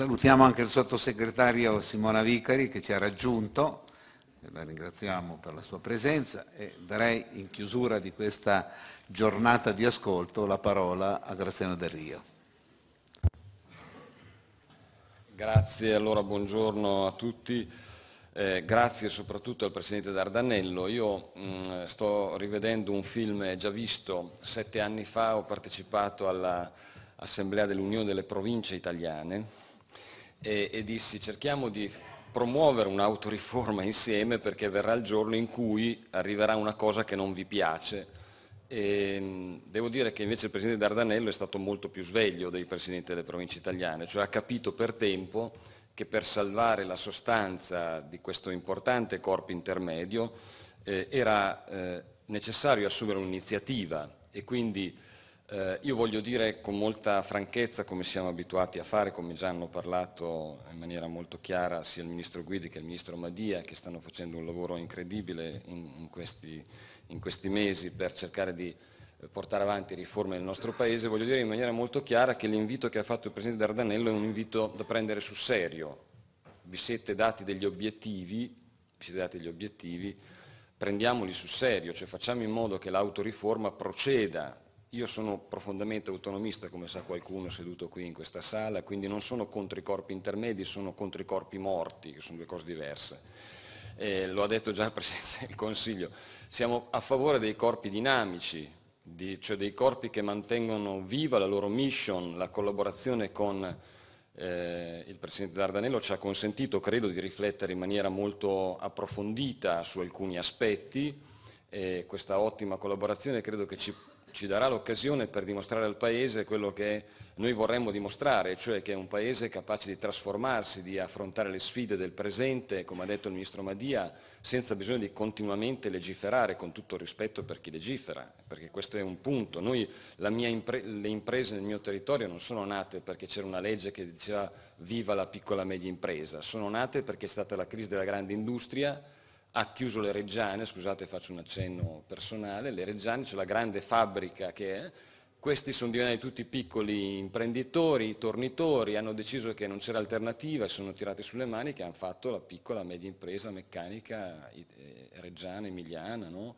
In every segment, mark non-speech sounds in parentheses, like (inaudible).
Salutiamo anche il sottosegretario Simona Vicari che ci ha raggiunto, la ringraziamo per la sua presenza e darei in chiusura di questa giornata di ascolto la parola a Graziano Del Rio. Grazie, allora buongiorno a tutti. Eh, grazie soprattutto al Presidente Dardanello. Io mh, mm, sto rivedendo un film già visto sette anni fa, ho partecipato all'Assemblea dell'Unione delle Province Italiane e, e dissi cerchiamo di promuovere un'autoriforma (laughs) insieme perché verrà il giorno in cui arriverà una cosa che non vi piace. E devo dire che invece il Presidente Dardanello è stato molto più sveglio dei Presidenti delle province italiane, cioè ha capito per tempo che per salvare la sostanza di questo importante corpo intermedio eh, era eh, necessario assumere un'iniziativa e quindi eh, io voglio dire con molta franchezza, come siamo abituati a fare, come già hanno parlato in maniera molto chiara sia il Ministro Guidi che il Ministro Madia, che stanno facendo un lavoro incredibile in, in, questi, in questi mesi per cercare di eh, portare avanti riforme nel nostro Paese, voglio dire in maniera molto chiara che l'invito che ha fatto il Presidente Dardanello è un invito da prendere sul serio. Vi siete dati degli obiettivi, vi siete dati degli obiettivi, prendiamoli sul serio, cioè facciamo in modo che l'autoriforma proceda io sono profondamente autonomista, come sa qualcuno seduto qui in questa sala, quindi non sono contro i corpi intermedi, sono contro i corpi morti, che sono due cose diverse. Eh, lo ha detto già il (laughs) Presidente del Consiglio. Siamo a favore dei corpi dinamici, di, cioè dei corpi che mantengono viva la loro mission, la collaborazione con eh, il Presidente Dardanello ci ha consentito, credo, di riflettere in maniera molto approfondita su alcuni aspetti. Eh, questa ottima collaborazione credo che ci ci darà l'occasione per dimostrare al Paese quello che noi vorremmo dimostrare, cioè che è un Paese capace di trasformarsi, di affrontare le sfide del presente, come ha detto il Ministro Madia, senza bisogno di continuamente legiferare, con tutto rispetto per chi legifera, perché questo è un punto. Noi, impre le imprese nel mio territorio non sono nate perché c'era una legge che diceva viva la piccola e media impresa, sono nate perché è stata la crisi della grande industria, ha chiuso le Reggiane, scusate faccio un accenno personale, le Reggiane c'è la grande fabbrica che è, questi sono diventati tutti piccoli imprenditori, tornitori, hanno deciso che non c'era alternativa, si sono tirati sulle mani che hanno fatto la piccola media impresa meccanica eh, reggiana, emiliana, no?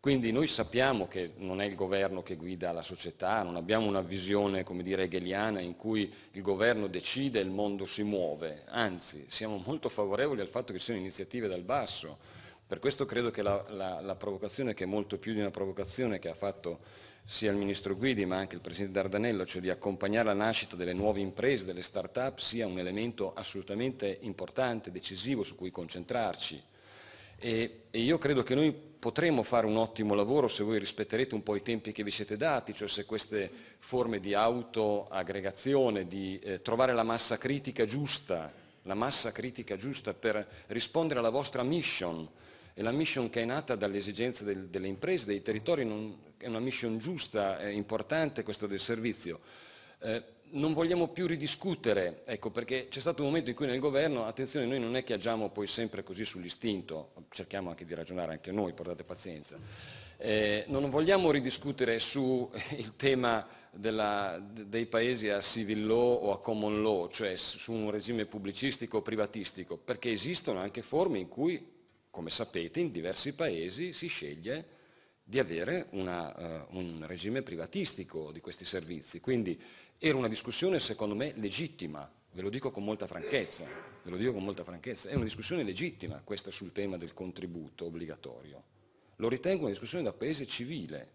Quindi noi sappiamo che non è il governo che guida la società, non abbiamo una visione, come dire, hegeliana in cui il governo decide e il mondo si muove, anzi siamo molto favorevoli al fatto che siano iniziative dal basso. Per questo credo che la, la, la provocazione, che è molto più di una provocazione che ha fatto sia il Ministro Guidi ma anche il Presidente Dardanello, cioè di accompagnare la nascita delle nuove imprese, delle start-up, sia un elemento assolutamente importante, decisivo su cui concentrarci e, e io credo che noi potremo fare un ottimo lavoro se voi rispetterete un po' i tempi che vi siete dati, cioè se queste forme di autoaggregazione, di eh, trovare la massa critica giusta, la massa critica giusta per rispondere alla vostra mission, e la mission che è nata dalle esigenze del, delle imprese, dei territori, non, è una mission giusta, è importante questo del servizio. Eh, non vogliamo più ridiscutere, ecco, perché c'è stato un momento in cui nel governo, attenzione, noi non è che agiamo poi sempre così sull'istinto, cerchiamo anche di ragionare anche noi, portate pazienza, eh, non vogliamo ridiscutere sul (laughs) tema della, dei paesi a civil law o a common law, cioè su un regime pubblicistico o privatistico, perché esistono anche forme in cui, come sapete, in diversi paesi si sceglie di avere una, uh, un regime privatistico di questi servizi. Quindi era una discussione secondo me legittima, ve lo dico con molta franchezza, ve lo dico con molta franchezza, è una discussione legittima questa sul tema del contributo obbligatorio. Lo ritengo una discussione da paese civile,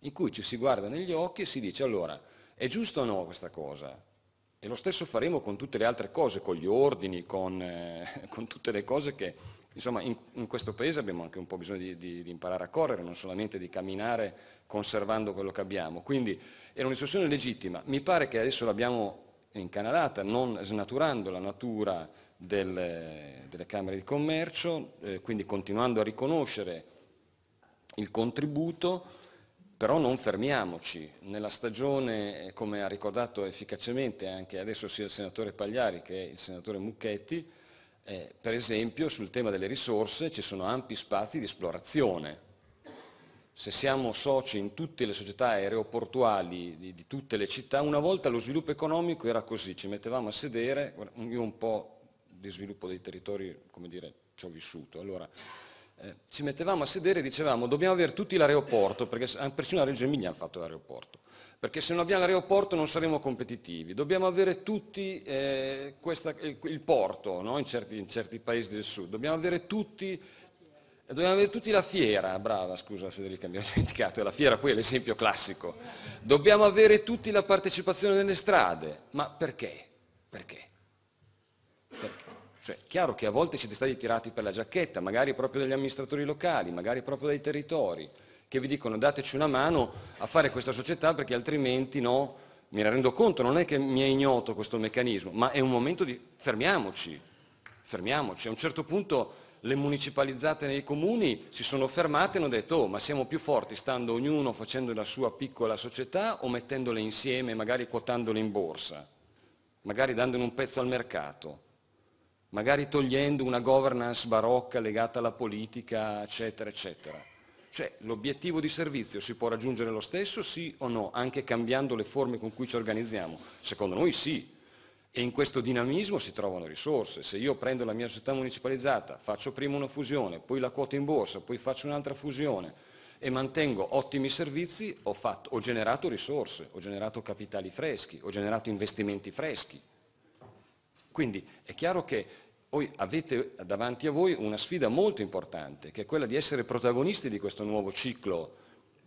in cui ci si guarda negli occhi e si dice allora è giusto o no questa cosa? E lo stesso faremo con tutte le altre cose, con gli ordini, con, eh, (laughs) con tutte le cose che Insomma, in, in, questo paese abbiamo anche un po' bisogno di, di, di, imparare a correre, non solamente di camminare conservando quello che abbiamo. Quindi era un'istruzione legittima. Mi pare che adesso l'abbiamo incanalata, non snaturando la natura delle, delle Camere di Commercio, eh, quindi continuando a riconoscere il contributo, però non fermiamoci. Nella stagione, come ha ricordato efficacemente anche adesso sia il senatore Pagliari che il senatore Mucchetti, eh, per esempio sul tema delle risorse ci sono ampi spazi di esplorazione. Se siamo soci in tutte le società aeroportuali di, di tutte le città, una volta lo sviluppo economico era così, ci mettevamo a sedere, io un po' di sviluppo dei territori, come dire, ci ho vissuto. Allora, eh, ci mettevamo a sedere e dicevamo dobbiamo avere tutti l'aeroporto, perché persino la Regione Emilia ha fatto l'aeroporto perché se non abbiamo l'aeroporto non saremo competitivi. Dobbiamo avere tutti eh, questa, il, il, porto no? in, certi, in, certi, paesi del sud, dobbiamo avere tutti, eh, dobbiamo avere tutti la fiera, brava scusa Federica mi ero (laughs) dimenticato, la fiera poi è l'esempio classico, dobbiamo avere tutti la partecipazione nelle strade, ma perché? Perché? perché? Cioè, chiaro che a volte siete stati tirati per la giacchetta, magari proprio dagli amministratori locali, magari proprio dai territori, che vi dicono dateci una mano a fare questa società perché altrimenti no, mi rendo conto, non è che mi è ignoto questo meccanismo, ma è un momento di fermiamoci, fermiamoci. A un certo punto le municipalizzate nei comuni si sono fermate e hanno detto oh, ma siamo più forti stando ognuno facendo la sua piccola società o mettendole insieme, magari quotandole in borsa, magari dandone un pezzo al mercato, magari togliendo una governance barocca legata alla politica, eccetera, eccetera. Cioè l'obiettivo di servizio si può raggiungere lo stesso, sì o no, anche cambiando le forme con cui ci organizziamo? Secondo noi sì. E in questo dinamismo si trovano risorse. Se io prendo la mia società municipalizzata, faccio prima una fusione, poi la quota in borsa, poi faccio un'altra fusione e mantengo ottimi servizi, ho, fatto, ho generato risorse, ho generato capitali freschi, ho generato investimenti freschi. Quindi è chiaro che voi avete davanti a voi una sfida molto importante, che è quella di essere protagonisti di questo nuovo ciclo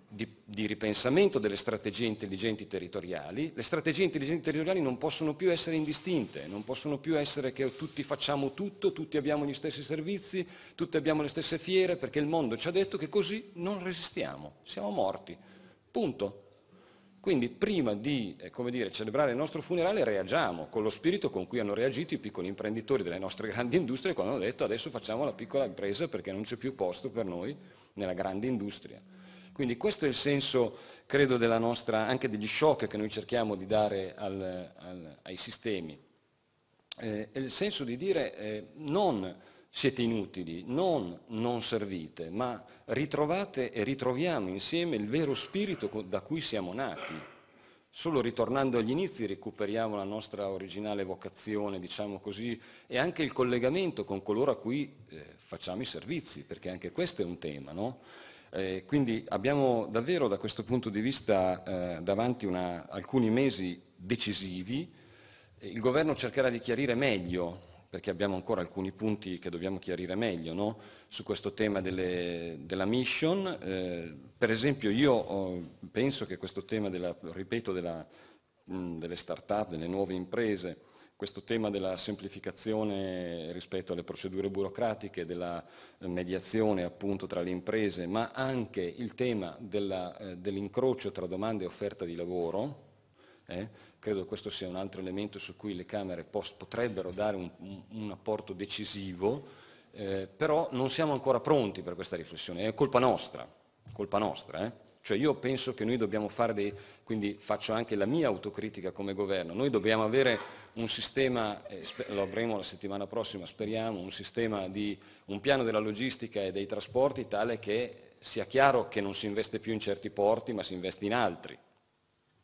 di, di, ripensamento delle strategie intelligenti territoriali, le strategie intelligenti territoriali non possono più essere indistinte, non possono più essere che tutti facciamo tutto, tutti abbiamo gli stessi servizi, tutti abbiamo le stesse fiere, perché il mondo ci ha detto che così non resistiamo, siamo morti. Punto. Quindi prima di eh, dire, celebrare il nostro funerale reagiamo con lo spirito con cui hanno reagito i piccoli imprenditori delle nostre (laughs) grandi industrie quando hanno detto adesso facciamo la piccola impresa perché non c'è più posto per noi nella grande industria. Quindi questo è il senso, credo, nostra, anche degli shock che noi cerchiamo di dare al, al, ai sistemi. Eh, è il senso di dire eh, non siete inutili, non non servite, ma ritrovate e ritroviamo insieme il vero spirito da cui siamo nati. Solo ritornando agli inizi recuperiamo la nostra originale vocazione, diciamo così, e anche il collegamento con coloro a cui eh, facciamo i servizi, perché anche questo è un tema, no? Eh, quindi abbiamo davvero da questo punto di vista eh, davanti una, alcuni mesi decisivi. Il governo cercherà di chiarire meglio perché abbiamo ancora alcuni punti che dobbiamo chiarire meglio no? su questo tema delle, della mission. Eh, per esempio io oh, penso che questo tema, della, ripeto, della, mh, mm, delle start-up, delle nuove imprese, questo tema della semplificazione rispetto alle procedure burocratiche, della eh, mediazione appunto tra le imprese, ma anche il tema eh, dell'incrocio tra domande e offerta di lavoro, eh, credo questo sia un altro elemento su cui le Camere potrebbero dare un, un apporto decisivo, eh, però non siamo ancora pronti per questa riflessione, è colpa nostra, colpa nostra. Eh? Cioè io penso che noi dobbiamo fare dei, quindi faccio anche la mia autocritica come governo, noi dobbiamo avere un sistema, eh, lo avremo la settimana prossima, speriamo, un sistema di un piano della logistica e dei trasporti tale che sia chiaro che non si investe più in certi porti ma si investe in altri.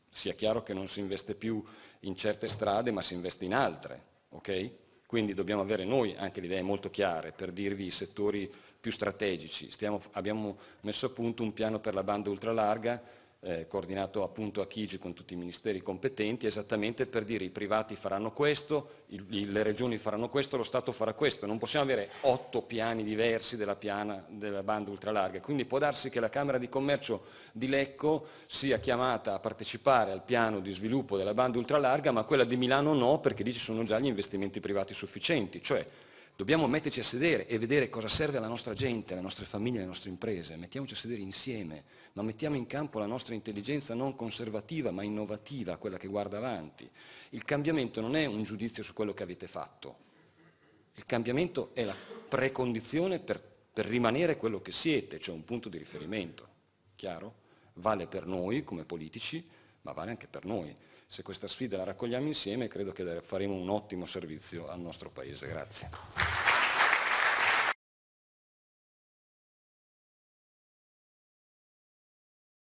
Sia chiaro che non si investe più in certe strade, ma si investe in altre, okay? Quindi dobbiamo avere noi anche le idee molto chiare per dirvi i settori più strategici. Stiamo, abbiamo messo a punto un piano per la banda ultralarga eh, coordinato appunto a Chigi con tutti i ministeri competenti, esattamente per dire i privati faranno questo, il, le regioni faranno questo, lo Stato farà questo. Non possiamo avere otto piani diversi della, piana, della banda ultralarga. Quindi può darsi che la Camera di Commercio di Lecco sia chiamata a partecipare al piano di sviluppo della banda ultralarga, ma quella di Milano no, perché lì ci sono già gli investimenti privati sufficienti. Cioè, Dobbiamo metterci a sedere e vedere cosa serve alla nostra gente, alle nostre famiglie, alle nostre imprese. Mettiamoci a sedere insieme, ma mettiamo in campo la nostra intelligenza non conservativa ma innovativa, quella che guarda avanti. Il cambiamento non è un giudizio su quello che avete fatto. Il cambiamento è la precondizione per, per rimanere quello che siete, cioè un punto di riferimento. Chiaro? Vale per noi come politici, ma vale anche per noi se questa sfida la raccogliamo insieme credo che faremo un ottimo servizio al nostro Paese. Grazie.